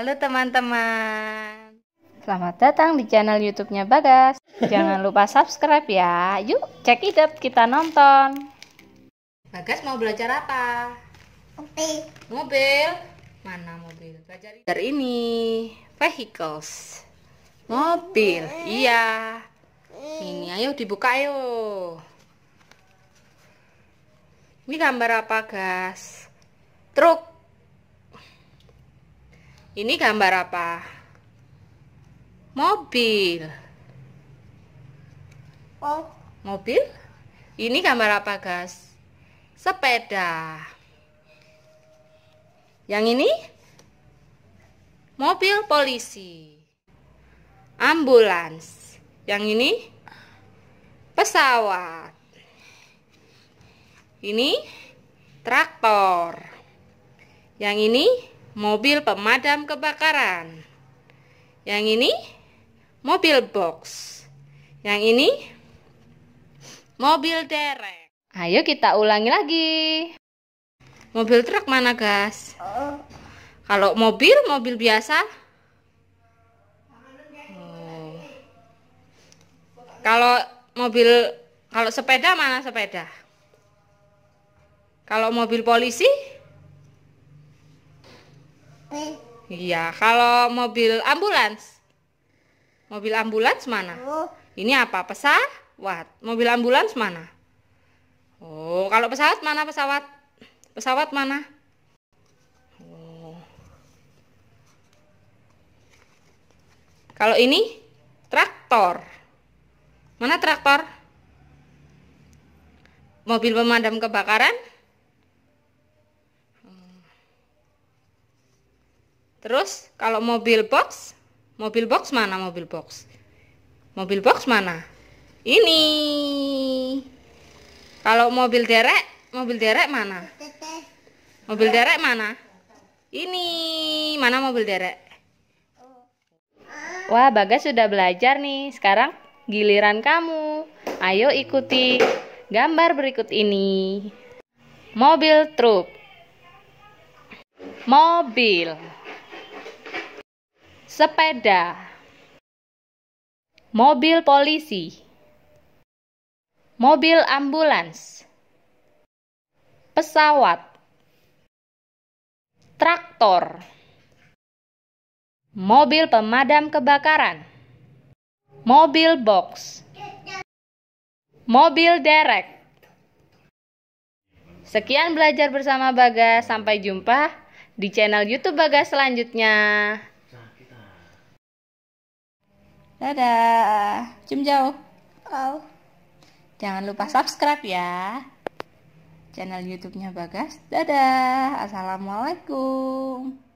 Halo teman-teman. Selamat datang di channel YouTube-nya Bagas. Jangan lupa subscribe ya. Yuk, cek idap kita nonton. Bagas mau belajar apa? Mobil. Mobil. Mana mobil? Belajar ini. Vehicles. Mobil. Iya. Ini ayo dibuka ayo. Ini gambar apa, Gas? Truk. Ini gambar apa? Mobil. Oh. Mobil? Ini gambar apa, guys? Sepeda. Yang ini? Mobil polisi. Ambulans. Yang ini? Pesawat. Ini traktor. Yang ini? mobil pemadam kebakaran. Yang ini mobil box. Yang ini mobil derek. Ayo kita ulangi lagi. Mobil truk mana, Gas? Kalau mobil, mobil biasa. Oh. Kalau mobil, kalau sepeda mana sepeda? Kalau mobil polisi? Iya, kalau mobil ambulans? Mobil ambulans mana? Oh. Ini apa? Pesawat. Mobil ambulans mana? Oh, kalau pesawat mana pesawat? Pesawat mana? Oh. Kalau ini traktor. Mana traktor? Mobil pemadam kebakaran? Terus kalau mobil box, mobil box mana mobil box? Mobil box mana? Ini. Kalau mobil derek, mobil derek mana? Mobil derek mana? Ini. Mana mobil derek? Wah, Bagas sudah belajar nih. Sekarang giliran kamu. Ayo ikuti gambar berikut ini. Mobil truk. Mobil sepeda, mobil polisi, mobil ambulans, pesawat, traktor, mobil pemadam kebakaran, mobil box, mobil derek. Sekian belajar bersama Bagas, sampai jumpa di channel YouTube Bagas selanjutnya. Dadah. Cium jauh. Oh. Jangan lupa subscribe ya. Channel YouTube-nya Bagas. Dadah. Assalamualaikum.